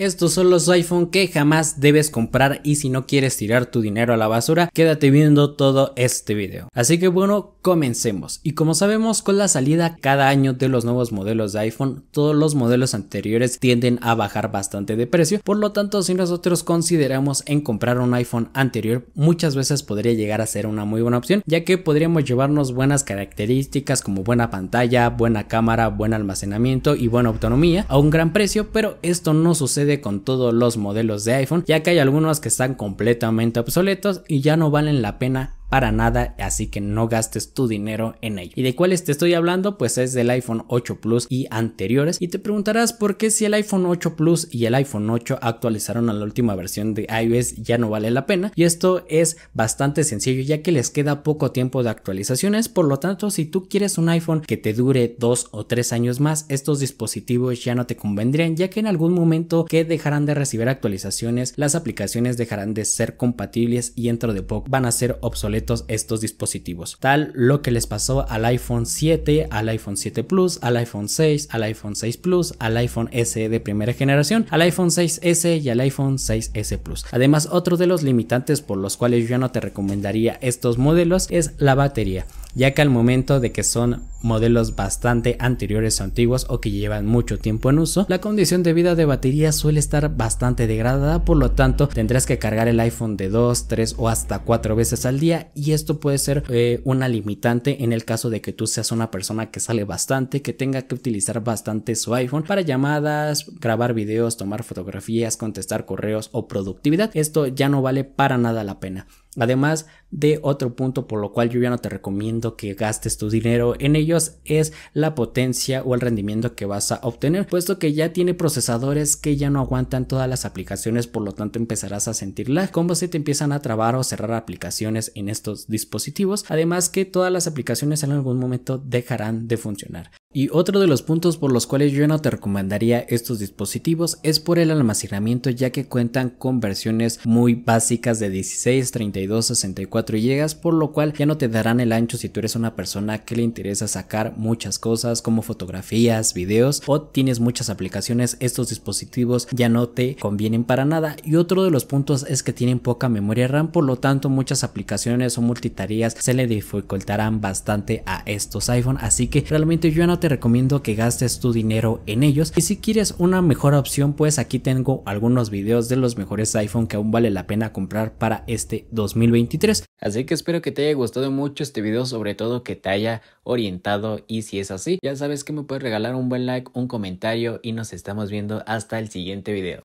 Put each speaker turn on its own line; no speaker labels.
Estos son los iPhone que jamás debes comprar y si no quieres tirar tu dinero a la basura, quédate viendo todo este video. Así que bueno, comencemos. Y como sabemos, con la salida cada año de los nuevos modelos de iPhone, todos los modelos anteriores tienden a bajar bastante de precio, por lo tanto si nosotros consideramos en comprar un iPhone anterior, muchas veces podría llegar a ser una muy buena opción, ya que podríamos llevarnos buenas características como buena pantalla, buena cámara, buen almacenamiento y buena autonomía a un gran precio, pero esto no sucede con todos los modelos de iPhone, ya que hay algunos que están completamente obsoletos y ya no valen la pena para nada, así que no gastes tu dinero en ello. ¿Y de cuáles te estoy hablando? Pues es del iPhone 8 Plus y anteriores. Y te preguntarás por qué si el iPhone 8 Plus y el iPhone 8 actualizaron a la última versión de iOS ya no vale la pena. Y esto es bastante sencillo ya que les queda poco tiempo de actualizaciones, por lo tanto si tú quieres un iPhone que te dure dos o tres años más, estos dispositivos ya no te convendrían ya que en algún momento que dejarán de recibir actualizaciones, las aplicaciones dejarán de ser compatibles y dentro de poco van a ser obsoletas estos dispositivos. Tal lo que les pasó al iPhone 7, al iPhone 7 Plus, al iPhone 6, al iPhone 6 Plus, al iPhone S de primera generación, al iPhone 6S y al iPhone 6S Plus. Además, otro de los limitantes por los cuales yo no te recomendaría estos modelos es la batería ya que al momento de que son modelos bastante anteriores o antiguos o que llevan mucho tiempo en uso, la condición de vida de batería suele estar bastante degradada, por lo tanto tendrás que cargar el iPhone de 2, 3 o hasta 4 veces al día y esto puede ser eh, una limitante en el caso de que tú seas una persona que sale bastante, que tenga que utilizar bastante su iPhone para llamadas, grabar videos, tomar fotografías, contestar correos o productividad. Esto ya no vale para nada la pena. Además de otro punto por lo cual yo ya no te recomiendo que gastes tu dinero en ellos es la potencia o el rendimiento que vas a obtener, puesto que ya tiene procesadores que ya no aguantan todas las aplicaciones, por lo tanto empezarás a sentir como si te empiezan a trabar o cerrar aplicaciones en estos dispositivos, además que todas las aplicaciones en algún momento dejarán de funcionar. Y otro de los puntos por los cuales yo no te recomendaría estos dispositivos es por el almacenamiento ya que cuentan con versiones muy básicas de 16, 32, 64 GB por lo cual ya no te darán el ancho si tú eres una persona que le interesa sacar muchas cosas como fotografías, videos o tienes muchas aplicaciones estos dispositivos ya no te convienen para nada y otro de los puntos es que tienen poca memoria RAM por lo tanto muchas aplicaciones o multitareas se le dificultarán bastante a estos iPhone así que realmente yo no te recomiendo que gastes tu dinero en ellos. Y si quieres una mejor opción, pues aquí tengo algunos videos de los mejores iPhone que aún vale la pena comprar para este 2023. Así que espero que te haya gustado mucho este video, sobre todo que te haya orientado y si es así, ya sabes que me puedes regalar un buen like, un comentario y nos estamos viendo hasta el siguiente video.